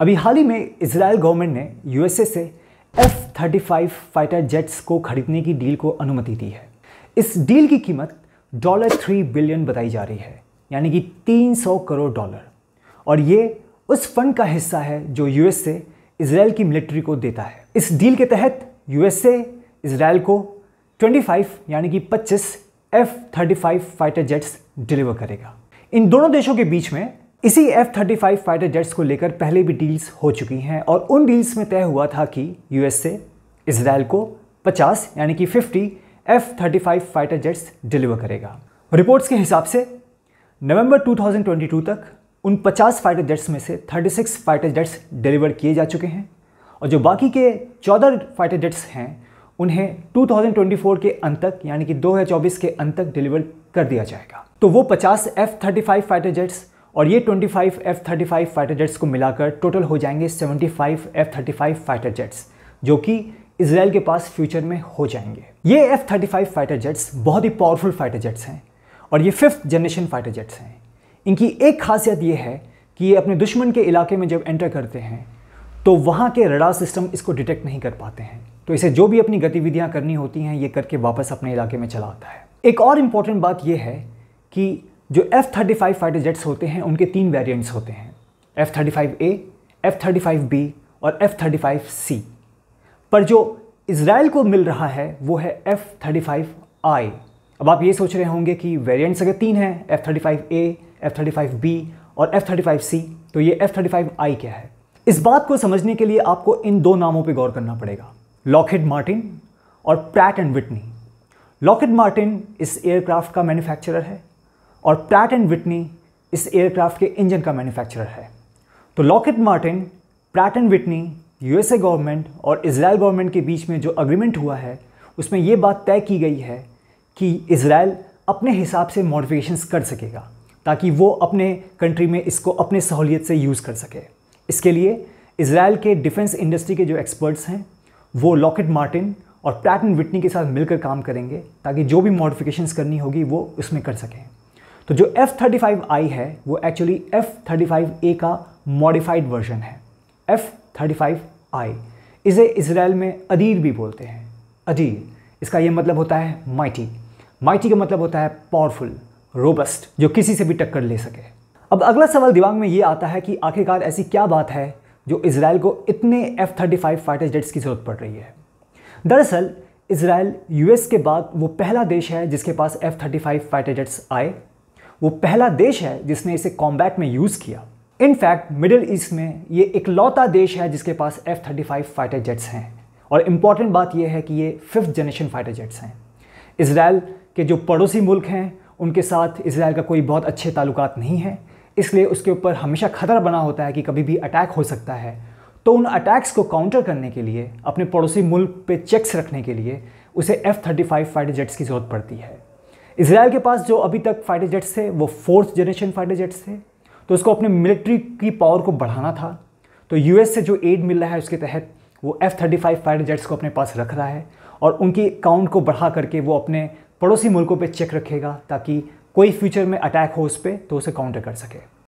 अभी हाल ही में इसराइल गवर्नमेंट ने यूएसए से F thirty five fighter jets को खरीदने की डील को अनुमति दी है इस डील की कीमत डॉलर थ्री बिलियन बताई जा रही है यानी कि तीन सौ करोड़ डॉलर और ये उस फंड का हिस्सा है जो यूएसए इसराइल की मिलिट्री को देता है इस डील के तहत यूएसए इसराइल को 25 यानी कि 25 F thirty fighter jets deliver करेगा इन दोनों देशों के बीच में इसी F-35 फाइव फाइटर जेट्स को लेकर पहले भी डील्स हो चुकी हैं और उन डील्स में तय हुआ था कि यूएसए इसराइल को 50 यानी कि 50 F thirty five fighter jets deliver करेगा रिपोर्ट्स के हिसाब से नवंबर 2022 तक उन 50 फाइटर जेट्स में से 36 फाइटर जेट्स डिलीवर किए जा चुके हैं और जो बाकी के 14 फाइटर जेट्स हैं उन्हें 2024 के अंत तक यानी कि 2024 के अंत तक डिलीवर कर दिया जाएगा तो वो 50 F thirty five fighter jets और ये 25 F-35 फाइटर जेट्स को मिलाकर टोटल हो जाएंगे 75 F-35 फाइटर जेट्स जो कि इसराइल के पास फ्यूचर में हो जाएंगे ये F-35 फाइटर जेट्स बहुत ही पावरफुल फाइटर जेट्स हैं और ये फिफ्थ जनरेशन फाइटर जेट्स हैं इनकी एक खासियत ये है कि ये अपने दुश्मन के इलाके में जब एंटर करते हैं तो वहाँ के रडार सिस्टम इसको डिटेक्ट नहीं कर पाते हैं तो इसे जो भी अपनी गतिविधियाँ करनी होती हैं ये करके वापस अपने इलाके में चला आता है एक और इम्पॉर्टेंट बात यह है कि जो F thirty five fighter jets होते हैं उनके तीन वेरिएंट्स होते हैं F thirty five A F thirty five B और एफ थर्टी फाइव सी पर जो इसराइल को मिल रहा है वो है एफ थर्टी फाइव आई अब आप ये सोच रहे होंगे कि वेरिएंट्स अगर तीन हैं F thirty five A F thirty five B और एफ थर्टी फाइव सी तो ये एफ थर्टी फाइव आई क्या है इस बात को समझने के लिए आपको इन दो नामों पर गौर करना पड़ेगा लॉकेट मार्टिन और Pratt and Whitney Lockheed Martin इस एयरक्राफ्ट का मैन्युफैक्चरर है और प्रैट एंड विटनी इस एयरक्राफ्ट के इंजन का मैन्युफैक्चरर है तो Lockheed Martin Pratt and Whitney USA government और इसराइल गवर्नमेंट के बीच में जो अग्रीमेंट हुआ है उसमें ये बात तय की गई है कि इसराइल अपने हिसाब से मॉडिफिकेशंस कर सकेगा ताकि वो अपने कंट्री में इसको अपने सहूलियत से यूज़ कर सके इसके लिए इसराइल के डिफेंस इंडस्ट्री के जो एक्सपर्ट्स हैं वो लॉकेट मार्टिन और प्रैट एंड विटनी के साथ मिलकर काम करेंगे ताकि जो भी मॉडिफिकेशंस करनी होगी वो उसमें कर सकें तो जो एफ थर्टी फाइव आई है वो actually F thirty five A का मॉडिफाइड वर्जन है एफ थर्टी फाइव आई इसे इसराइल में अदीर भी बोलते हैं अदीर इसका यह मतलब होता है माइटी माइटी का मतलब होता है पावरफुल रोबस्ट जो किसी से भी टक्कर ले सके अब अगला सवाल दिमाग में ये आता है कि आखिरकार ऐसी क्या बात है जो इसराइल को इतने F thirty five fighter jets की ज़रूरत पड़ रही है दरअसल इसराइल यूएस के बाद वो पहला देश है जिसके पास F thirty five fighter jets आए वो पहला देश है जिसने इसे कॉम्बैट में यूज़ किया इनफैक्ट मिडिल ईस्ट में ये इकलौता देश है जिसके पास F thirty five fighter jets हैं और इम्पॉर्टेंट बात यह है कि ये फिफ्थ जनरेशन फाइटर जेट्स हैं इसराइल के जो पड़ोसी मुल्क हैं उनके साथ इसराइल का कोई बहुत अच्छे ताल्लुक नहीं है इसलिए उसके ऊपर हमेशा खतरा बना होता है कि कभी भी अटैक हो सकता है तो उन अटैक्स को काउंटर करने के लिए अपने पड़ोसी मुल्क पे चेक्स रखने के लिए उसे F thirty five fighter jets की ज़रूरत पड़ती है इसराइल के पास जो अभी तक फाइटर जेट्स थे वो फोर्थ जनरेशन फाइटर जेट्स थे तो उसको अपने मिलिट्री की पावर को बढ़ाना था तो यूएस से जो एड मिल रहा है उसके तहत वो F thirty five fighter jets को अपने पास रख रहा है और उनकी काउंट को बढ़ा करके वो अपने पड़ोसी मुल्कों पे चेक रखेगा ताकि कोई फ्यूचर में अटैक हो उस पर तो उसे काउंटर कर सके